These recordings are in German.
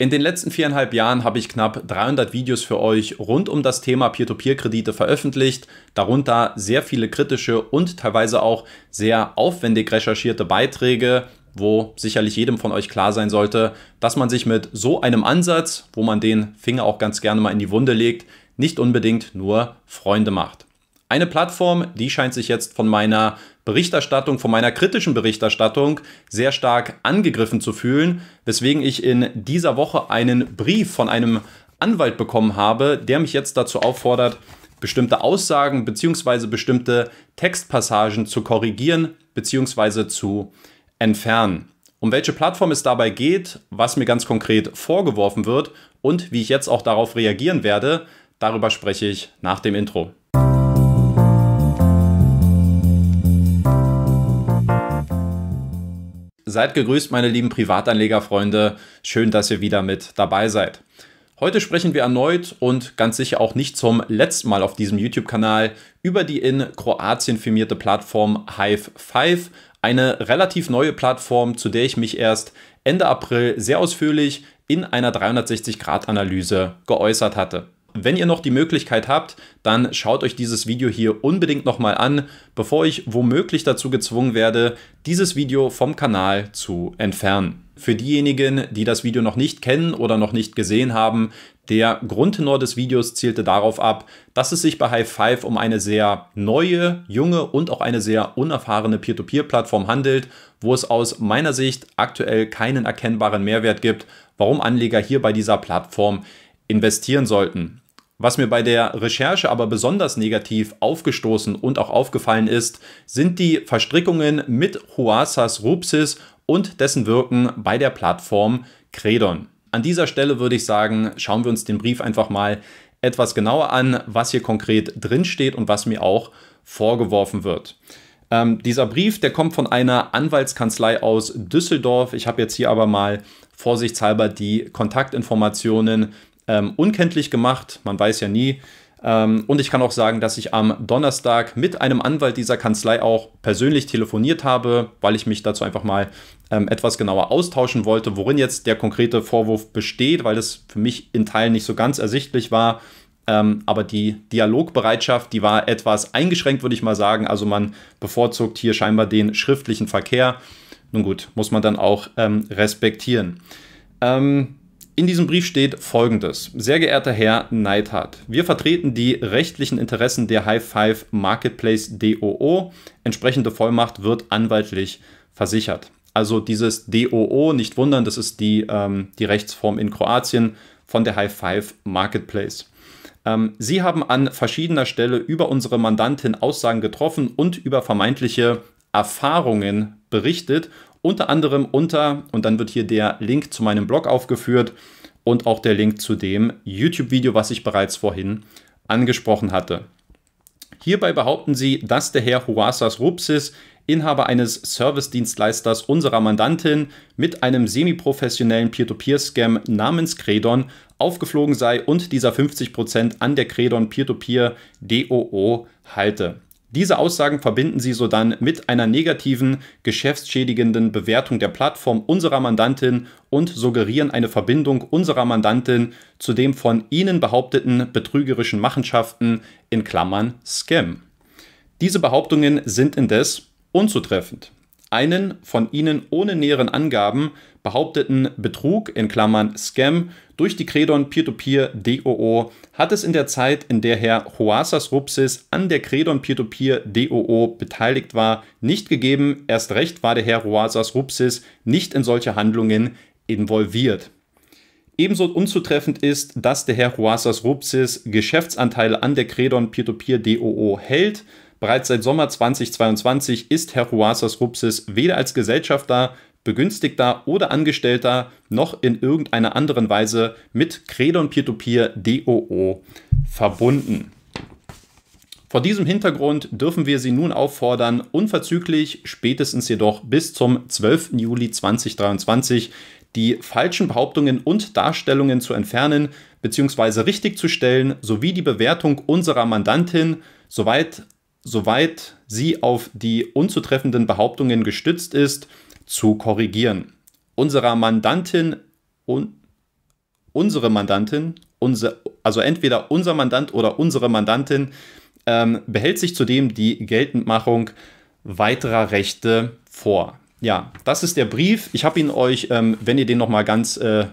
In den letzten viereinhalb Jahren habe ich knapp 300 Videos für euch rund um das Thema Peer-to-Peer-Kredite veröffentlicht, darunter sehr viele kritische und teilweise auch sehr aufwendig recherchierte Beiträge, wo sicherlich jedem von euch klar sein sollte, dass man sich mit so einem Ansatz, wo man den Finger auch ganz gerne mal in die Wunde legt, nicht unbedingt nur Freunde macht. Eine Plattform, die scheint sich jetzt von meiner Berichterstattung, von meiner kritischen Berichterstattung sehr stark angegriffen zu fühlen, weswegen ich in dieser Woche einen Brief von einem Anwalt bekommen habe, der mich jetzt dazu auffordert, bestimmte Aussagen bzw. bestimmte Textpassagen zu korrigieren bzw. zu entfernen. Um welche Plattform es dabei geht, was mir ganz konkret vorgeworfen wird und wie ich jetzt auch darauf reagieren werde, darüber spreche ich nach dem Intro. Seid gegrüßt, meine lieben Privatanlegerfreunde. Schön, dass ihr wieder mit dabei seid. Heute sprechen wir erneut und ganz sicher auch nicht zum letzten Mal auf diesem YouTube-Kanal über die in Kroatien firmierte Plattform Hive 5, eine relativ neue Plattform, zu der ich mich erst Ende April sehr ausführlich in einer 360-Grad-Analyse geäußert hatte. Wenn ihr noch die Möglichkeit habt, dann schaut euch dieses Video hier unbedingt nochmal an, bevor ich womöglich dazu gezwungen werde, dieses Video vom Kanal zu entfernen. Für diejenigen, die das Video noch nicht kennen oder noch nicht gesehen haben, der Grundtenor des Videos zielte darauf ab, dass es sich bei High Five um eine sehr neue, junge und auch eine sehr unerfahrene Peer-to-Peer-Plattform handelt, wo es aus meiner Sicht aktuell keinen erkennbaren Mehrwert gibt, warum Anleger hier bei dieser Plattform investieren sollten. Was mir bei der Recherche aber besonders negativ aufgestoßen und auch aufgefallen ist, sind die Verstrickungen mit Huasas Rupsis und dessen Wirken bei der Plattform Credon. An dieser Stelle würde ich sagen, schauen wir uns den Brief einfach mal etwas genauer an, was hier konkret drinsteht und was mir auch vorgeworfen wird. Ähm, dieser Brief, der kommt von einer Anwaltskanzlei aus Düsseldorf. Ich habe jetzt hier aber mal vorsichtshalber die Kontaktinformationen ähm, unkenntlich gemacht. Man weiß ja nie. Ähm, und ich kann auch sagen, dass ich am Donnerstag mit einem Anwalt dieser Kanzlei auch persönlich telefoniert habe, weil ich mich dazu einfach mal ähm, etwas genauer austauschen wollte, worin jetzt der konkrete Vorwurf besteht, weil das für mich in Teilen nicht so ganz ersichtlich war. Ähm, aber die Dialogbereitschaft, die war etwas eingeschränkt, würde ich mal sagen. Also man bevorzugt hier scheinbar den schriftlichen Verkehr. Nun gut, muss man dann auch ähm, respektieren. Ähm, in diesem Brief steht folgendes. Sehr geehrter Herr Neidhardt, wir vertreten die rechtlichen Interessen der High Five Marketplace DOO. Entsprechende Vollmacht wird anwaltlich versichert. Also dieses DOO, nicht wundern, das ist die, ähm, die Rechtsform in Kroatien von der High Five Marketplace. Ähm, Sie haben an verschiedener Stelle über unsere Mandantin Aussagen getroffen und über vermeintliche Erfahrungen berichtet, unter anderem unter, und dann wird hier der Link zu meinem Blog aufgeführt und auch der Link zu dem YouTube-Video, was ich bereits vorhin angesprochen hatte. Hierbei behaupten sie, dass der Herr Huasas Rupsis, Inhaber eines Service-Dienstleisters unserer Mandantin, mit einem semiprofessionellen peer Peer-to-Peer-Scam namens Credon aufgeflogen sei und dieser 50% an der Credon peer to -Peer DOO halte. Diese Aussagen verbinden sie sodann mit einer negativen, geschäftsschädigenden Bewertung der Plattform unserer Mandantin und suggerieren eine Verbindung unserer Mandantin zu dem von ihnen behaupteten betrügerischen Machenschaften in Klammern Scam. Diese Behauptungen sind indes unzutreffend einen von ihnen ohne näheren Angaben behaupteten Betrug in Klammern Scam durch die Credon Peer-to-Peer DOO hat es in der Zeit, in der Herr Hoasas Rupsis an der Credon Peer-to-Peer DOO beteiligt war, nicht gegeben. Erst recht war der Herr Hoasas Rupsis nicht in solche Handlungen involviert. Ebenso unzutreffend ist, dass der Herr Huasas Rupsis Geschäftsanteile an der Credon peer to -Peer DOO hält. Bereits seit Sommer 2022 ist Herr Huasas Rupsis weder als Gesellschafter, Begünstigter oder Angestellter noch in irgendeiner anderen Weise mit Credon Peer-to-Peer DOO verbunden. Vor diesem Hintergrund dürfen wir Sie nun auffordern, unverzüglich, spätestens jedoch bis zum 12. Juli 2023 die falschen Behauptungen und Darstellungen zu entfernen bzw. richtigzustellen sowie die Bewertung unserer Mandantin, soweit soweit sie auf die unzutreffenden Behauptungen gestützt ist, zu korrigieren. Unserer Mandantin und unsere Mandantin, unser, also entweder unser Mandant oder unsere Mandantin, ähm, behält sich zudem die Geltendmachung weiterer Rechte vor. Ja, das ist der Brief. Ich habe ihn euch, ähm, wenn ihr den nochmal ganz äh,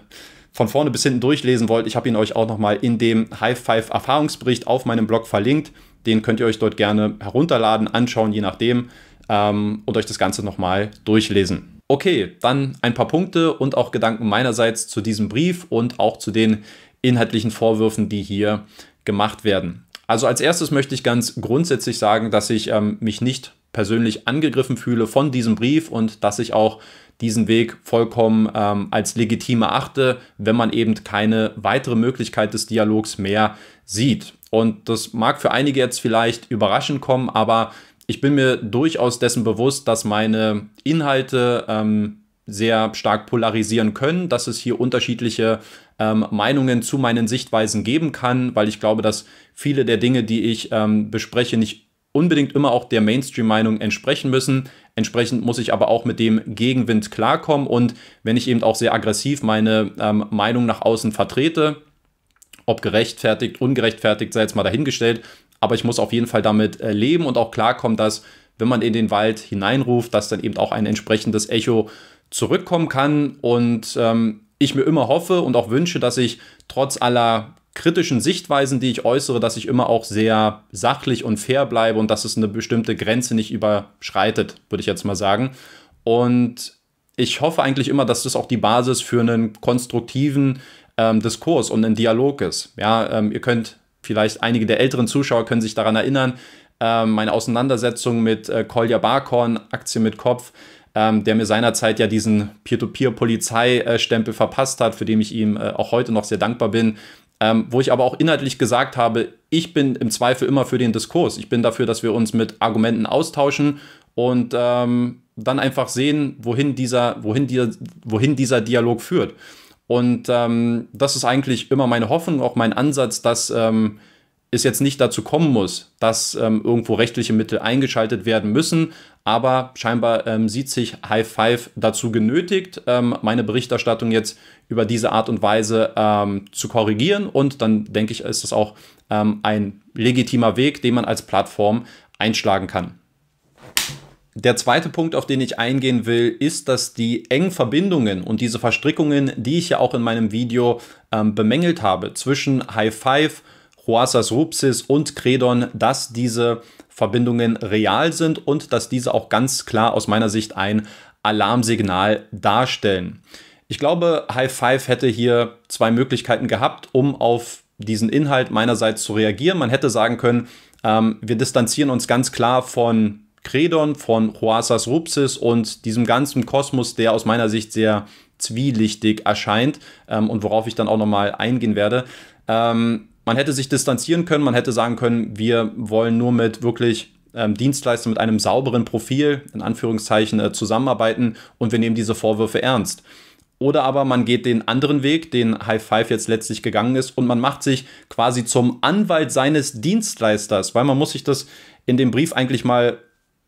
von vorne bis hinten durchlesen wollt, ich habe ihn euch auch nochmal in dem High Five Erfahrungsbericht auf meinem Blog verlinkt. Den könnt ihr euch dort gerne herunterladen, anschauen, je nachdem, ähm, und euch das Ganze nochmal durchlesen. Okay, dann ein paar Punkte und auch Gedanken meinerseits zu diesem Brief und auch zu den inhaltlichen Vorwürfen, die hier gemacht werden. Also als erstes möchte ich ganz grundsätzlich sagen, dass ich ähm, mich nicht persönlich angegriffen fühle von diesem Brief und dass ich auch diesen Weg vollkommen ähm, als legitim erachte, wenn man eben keine weitere Möglichkeit des Dialogs mehr sieht. Und das mag für einige jetzt vielleicht überraschend kommen, aber ich bin mir durchaus dessen bewusst, dass meine Inhalte ähm, sehr stark polarisieren können, dass es hier unterschiedliche ähm, Meinungen zu meinen Sichtweisen geben kann, weil ich glaube, dass viele der Dinge, die ich ähm, bespreche, nicht unbedingt immer auch der Mainstream-Meinung entsprechen müssen. Entsprechend muss ich aber auch mit dem Gegenwind klarkommen und wenn ich eben auch sehr aggressiv meine ähm, Meinung nach außen vertrete, ob gerechtfertigt, ungerechtfertigt, sei jetzt mal dahingestellt. Aber ich muss auf jeden Fall damit äh, leben und auch klarkommen, dass wenn man in den Wald hineinruft, dass dann eben auch ein entsprechendes Echo zurückkommen kann. Und ähm, ich mir immer hoffe und auch wünsche, dass ich trotz aller kritischen Sichtweisen, die ich äußere, dass ich immer auch sehr sachlich und fair bleibe und dass es eine bestimmte Grenze nicht überschreitet, würde ich jetzt mal sagen. Und ich hoffe eigentlich immer, dass das auch die Basis für einen konstruktiven, ähm, Diskurs und ein Dialog ist. Ja, ähm, ihr könnt vielleicht einige der älteren Zuschauer können sich daran erinnern, ähm, meine Auseinandersetzung mit äh, Kolja Barkorn, Aktie mit Kopf, ähm, der mir seinerzeit ja diesen Peer-to-Peer-Polizeistempel äh, verpasst hat, für den ich ihm äh, auch heute noch sehr dankbar bin, ähm, wo ich aber auch inhaltlich gesagt habe, ich bin im Zweifel immer für den Diskurs. Ich bin dafür, dass wir uns mit Argumenten austauschen und ähm, dann einfach sehen, wohin dieser, wohin, die, wohin dieser Dialog führt. Und ähm, das ist eigentlich immer meine Hoffnung, auch mein Ansatz, dass ähm, es jetzt nicht dazu kommen muss, dass ähm, irgendwo rechtliche Mittel eingeschaltet werden müssen. Aber scheinbar ähm, sieht sich High Five dazu genötigt, ähm, meine Berichterstattung jetzt über diese Art und Weise ähm, zu korrigieren. Und dann denke ich, ist das auch ähm, ein legitimer Weg, den man als Plattform einschlagen kann. Der zweite Punkt, auf den ich eingehen will, ist, dass die engen Verbindungen und diese Verstrickungen, die ich ja auch in meinem Video ähm, bemängelt habe, zwischen High Five, Huasas Rupsis und Credon, dass diese Verbindungen real sind und dass diese auch ganz klar aus meiner Sicht ein Alarmsignal darstellen. Ich glaube, High Five hätte hier zwei Möglichkeiten gehabt, um auf diesen Inhalt meinerseits zu reagieren. Man hätte sagen können, ähm, wir distanzieren uns ganz klar von Kredon, von Huasas Rupsis und diesem ganzen Kosmos, der aus meiner Sicht sehr zwielichtig erscheint ähm, und worauf ich dann auch nochmal eingehen werde. Ähm, man hätte sich distanzieren können, man hätte sagen können, wir wollen nur mit wirklich ähm, Dienstleistern mit einem sauberen Profil, in Anführungszeichen, äh, zusammenarbeiten und wir nehmen diese Vorwürfe ernst. Oder aber man geht den anderen Weg, den High Five jetzt letztlich gegangen ist, und man macht sich quasi zum Anwalt seines Dienstleisters, weil man muss sich das in dem Brief eigentlich mal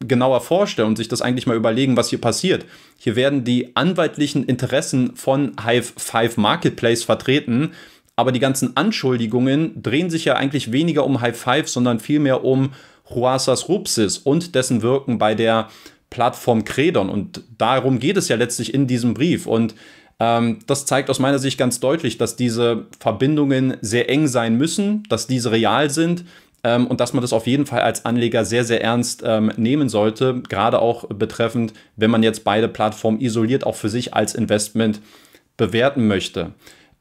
genauer vorstellen und sich das eigentlich mal überlegen, was hier passiert. Hier werden die anwaltlichen Interessen von Hive 5 Marketplace vertreten, aber die ganzen Anschuldigungen drehen sich ja eigentlich weniger um Hive 5, sondern vielmehr um Huasas Rupsis und dessen Wirken bei der Plattform Credon. Und darum geht es ja letztlich in diesem Brief. Und ähm, das zeigt aus meiner Sicht ganz deutlich, dass diese Verbindungen sehr eng sein müssen, dass diese real sind, ähm, und dass man das auf jeden Fall als Anleger sehr, sehr ernst ähm, nehmen sollte, gerade auch betreffend, wenn man jetzt beide Plattformen isoliert auch für sich als Investment bewerten möchte.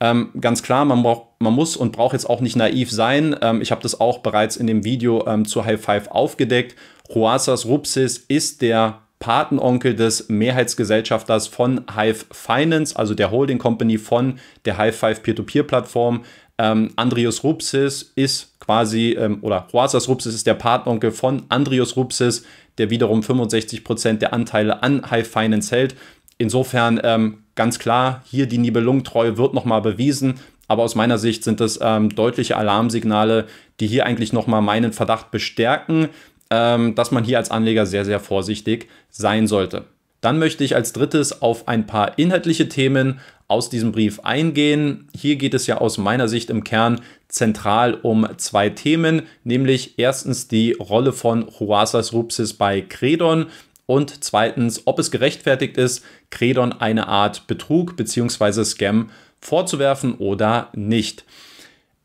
Ähm, ganz klar, man, brauch, man muss und braucht jetzt auch nicht naiv sein. Ähm, ich habe das auch bereits in dem Video ähm, zu High Five aufgedeckt. Roasas Rupsis ist der Patenonkel des Mehrheitsgesellschafters von Hive Finance, also der Holding Company von der Hive 5 Peer-to-Peer-Plattform. Ähm, Andrius Rupsis ist quasi, ähm, oder Huasas Rupsis ist der Partneronkel von Andrius Rupsis, der wiederum 65% Prozent der Anteile an High Finance hält. Insofern ähm, ganz klar, hier die Nibelungentreue wird nochmal bewiesen. Aber aus meiner Sicht sind das ähm, deutliche Alarmsignale, die hier eigentlich nochmal meinen Verdacht bestärken, ähm, dass man hier als Anleger sehr, sehr vorsichtig sein sollte. Dann möchte ich als drittes auf ein paar inhaltliche Themen aus diesem Brief eingehen. Hier geht es ja aus meiner Sicht im Kern zentral um zwei Themen, nämlich erstens die Rolle von Huasas Rupsis bei Kredon und zweitens, ob es gerechtfertigt ist, Kredon eine Art Betrug bzw. Scam vorzuwerfen oder nicht.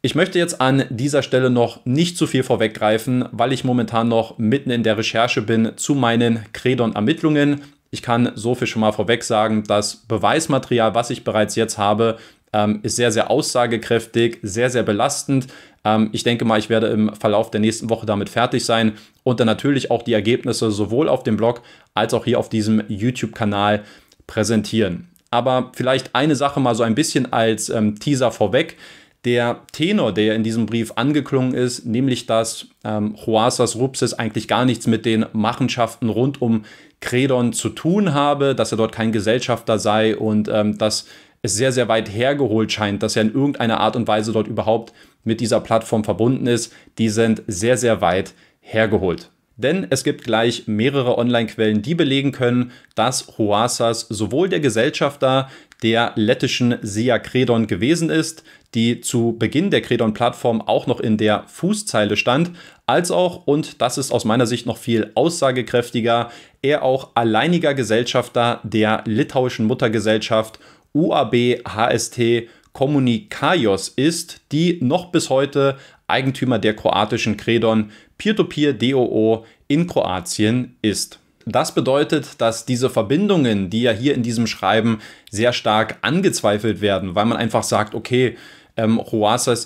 Ich möchte jetzt an dieser Stelle noch nicht zu viel vorweggreifen, weil ich momentan noch mitten in der Recherche bin zu meinen Kredon-Ermittlungen. Ich kann so viel schon mal vorweg sagen, das Beweismaterial, was ich bereits jetzt habe, ähm, ist sehr, sehr aussagekräftig, sehr, sehr belastend. Ähm, ich denke mal, ich werde im Verlauf der nächsten Woche damit fertig sein und dann natürlich auch die Ergebnisse sowohl auf dem Blog als auch hier auf diesem YouTube-Kanal präsentieren. Aber vielleicht eine Sache mal so ein bisschen als ähm, Teaser vorweg der Tenor, der in diesem Brief angeklungen ist, nämlich dass ähm, Hoasas Rupsis eigentlich gar nichts mit den Machenschaften rund um Kredon zu tun habe, dass er dort kein Gesellschafter sei und ähm, dass es sehr, sehr weit hergeholt scheint, dass er in irgendeiner Art und Weise dort überhaupt mit dieser Plattform verbunden ist, die sind sehr, sehr weit hergeholt. Denn es gibt gleich mehrere Online-Quellen, die belegen können, dass Hoasas sowohl der Gesellschafter der lettischen Sia Credon gewesen ist, die zu Beginn der credon plattform auch noch in der Fußzeile stand, als auch, und das ist aus meiner Sicht noch viel aussagekräftiger, er auch alleiniger Gesellschafter der litauischen Muttergesellschaft UAB HST Kommunikajos ist, die noch bis heute Eigentümer der kroatischen Kredon Peer-to-Peer-DOO in Kroatien ist. Das bedeutet, dass diese Verbindungen, die ja hier in diesem Schreiben sehr stark angezweifelt werden, weil man einfach sagt, okay, ähm,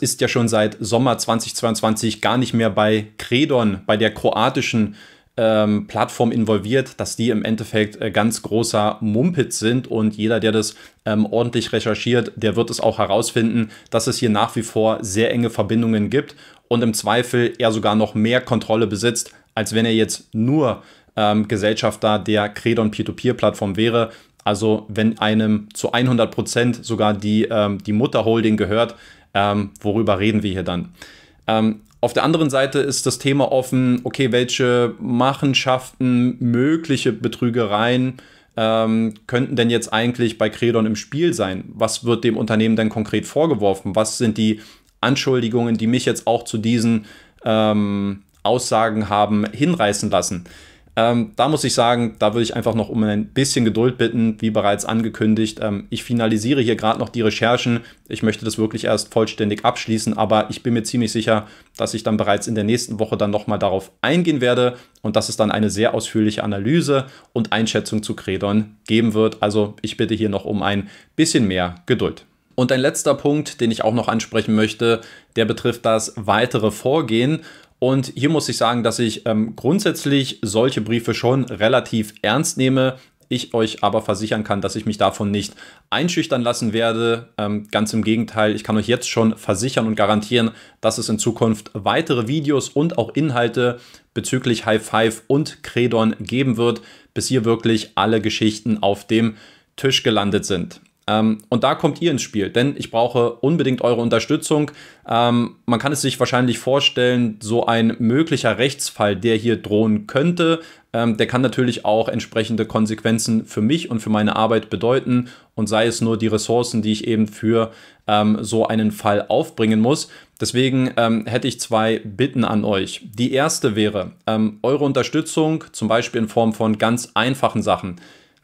ist ja schon seit Sommer 2022 gar nicht mehr bei Credon, bei der kroatischen ähm, Plattform involviert, dass die im Endeffekt äh, ganz großer Mumpitz sind und jeder, der das ähm, ordentlich recherchiert, der wird es auch herausfinden, dass es hier nach wie vor sehr enge Verbindungen gibt und im Zweifel er sogar noch mehr Kontrolle besitzt, als wenn er jetzt nur ähm, Gesellschafter der Credon Peer-to-Peer-Plattform wäre. Also wenn einem zu 100% Prozent sogar die, ähm, die Mutterholding gehört, ähm, worüber reden wir hier dann? Ähm, auf der anderen Seite ist das Thema offen, okay, welche Machenschaften, mögliche Betrügereien ähm, könnten denn jetzt eigentlich bei Credon im Spiel sein? Was wird dem Unternehmen denn konkret vorgeworfen? Was sind die Anschuldigungen, die mich jetzt auch zu diesen ähm, Aussagen haben hinreißen lassen. Ähm, da muss ich sagen, da würde ich einfach noch um ein bisschen Geduld bitten, wie bereits angekündigt. Ähm, ich finalisiere hier gerade noch die Recherchen. Ich möchte das wirklich erst vollständig abschließen, aber ich bin mir ziemlich sicher, dass ich dann bereits in der nächsten Woche dann nochmal darauf eingehen werde und dass es dann eine sehr ausführliche Analyse und Einschätzung zu Credon geben wird. Also ich bitte hier noch um ein bisschen mehr Geduld. Und ein letzter Punkt, den ich auch noch ansprechen möchte, der betrifft das weitere Vorgehen. Und hier muss ich sagen, dass ich ähm, grundsätzlich solche Briefe schon relativ ernst nehme. Ich euch aber versichern kann, dass ich mich davon nicht einschüchtern lassen werde. Ähm, ganz im Gegenteil, ich kann euch jetzt schon versichern und garantieren, dass es in Zukunft weitere Videos und auch Inhalte bezüglich High Five und Credon geben wird, bis hier wirklich alle Geschichten auf dem Tisch gelandet sind. Ähm, und da kommt ihr ins Spiel, denn ich brauche unbedingt eure Unterstützung. Ähm, man kann es sich wahrscheinlich vorstellen, so ein möglicher Rechtsfall, der hier drohen könnte, ähm, der kann natürlich auch entsprechende Konsequenzen für mich und für meine Arbeit bedeuten und sei es nur die Ressourcen, die ich eben für ähm, so einen Fall aufbringen muss. Deswegen ähm, hätte ich zwei Bitten an euch. Die erste wäre ähm, eure Unterstützung, zum Beispiel in Form von ganz einfachen Sachen.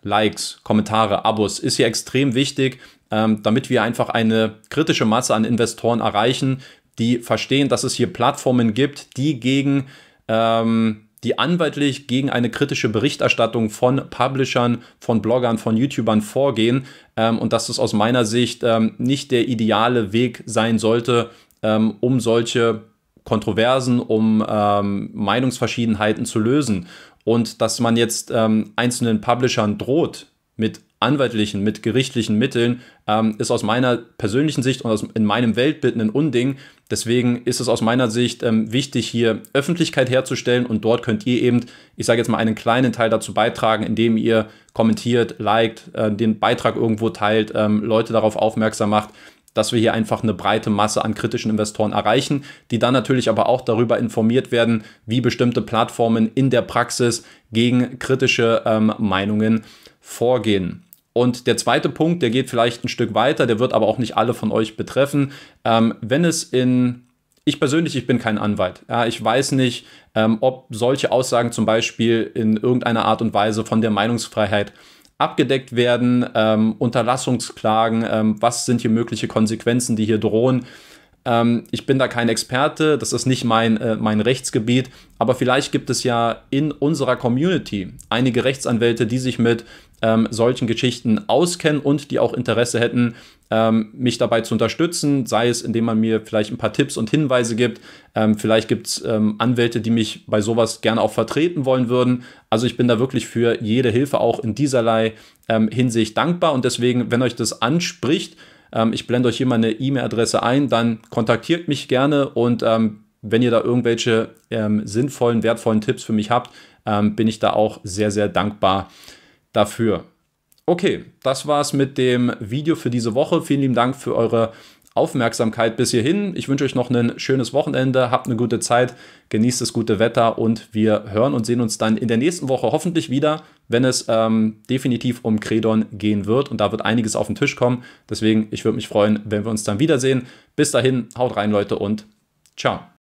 Likes, Kommentare, Abos ist hier extrem wichtig, ähm, damit wir einfach eine kritische Masse an Investoren erreichen, die verstehen, dass es hier Plattformen gibt, die gegen ähm, die anwaltlich gegen eine kritische Berichterstattung von Publishern, von Bloggern, von YouTubern vorgehen ähm, und dass es aus meiner Sicht ähm, nicht der ideale Weg sein sollte, ähm, um solche Kontroversen, um ähm, Meinungsverschiedenheiten zu lösen. Und dass man jetzt ähm, einzelnen Publishern droht mit anwaltlichen, mit gerichtlichen Mitteln, ähm, ist aus meiner persönlichen Sicht und aus, in meinem Weltbild ein Unding. Deswegen ist es aus meiner Sicht ähm, wichtig, hier Öffentlichkeit herzustellen und dort könnt ihr eben, ich sage jetzt mal, einen kleinen Teil dazu beitragen, indem ihr kommentiert, liked, äh, den Beitrag irgendwo teilt, ähm, Leute darauf aufmerksam macht, dass wir hier einfach eine breite Masse an kritischen Investoren erreichen, die dann natürlich aber auch darüber informiert werden, wie bestimmte Plattformen in der Praxis gegen kritische ähm, Meinungen vorgehen. Und der zweite Punkt, der geht vielleicht ein Stück weiter, der wird aber auch nicht alle von euch betreffen. Ähm, wenn es in ich persönlich, ich bin kein Anwalt. Ja, ich weiß nicht, ähm, ob solche Aussagen zum Beispiel in irgendeiner Art und Weise von der Meinungsfreiheit abgedeckt werden, ähm, Unterlassungsklagen, ähm, was sind hier mögliche Konsequenzen, die hier drohen. Ähm, ich bin da kein Experte, das ist nicht mein, äh, mein Rechtsgebiet, aber vielleicht gibt es ja in unserer Community einige Rechtsanwälte, die sich mit ähm, solchen Geschichten auskennen und die auch Interesse hätten, ähm, mich dabei zu unterstützen, sei es indem man mir vielleicht ein paar Tipps und Hinweise gibt. Ähm, vielleicht gibt es ähm, Anwälte, die mich bei sowas gerne auch vertreten wollen würden. Also ich bin da wirklich für jede Hilfe auch in dieserlei ähm, Hinsicht dankbar und deswegen, wenn euch das anspricht, ähm, ich blende euch hier meine E-Mail-Adresse ein, dann kontaktiert mich gerne und ähm, wenn ihr da irgendwelche ähm, sinnvollen, wertvollen Tipps für mich habt, ähm, bin ich da auch sehr, sehr dankbar dafür. Okay, das war's mit dem Video für diese Woche. Vielen lieben Dank für eure Aufmerksamkeit bis hierhin. Ich wünsche euch noch ein schönes Wochenende, habt eine gute Zeit, genießt das gute Wetter und wir hören und sehen uns dann in der nächsten Woche hoffentlich wieder, wenn es ähm, definitiv um Credon gehen wird und da wird einiges auf den Tisch kommen. Deswegen, ich würde mich freuen, wenn wir uns dann wiedersehen. Bis dahin, haut rein Leute und ciao.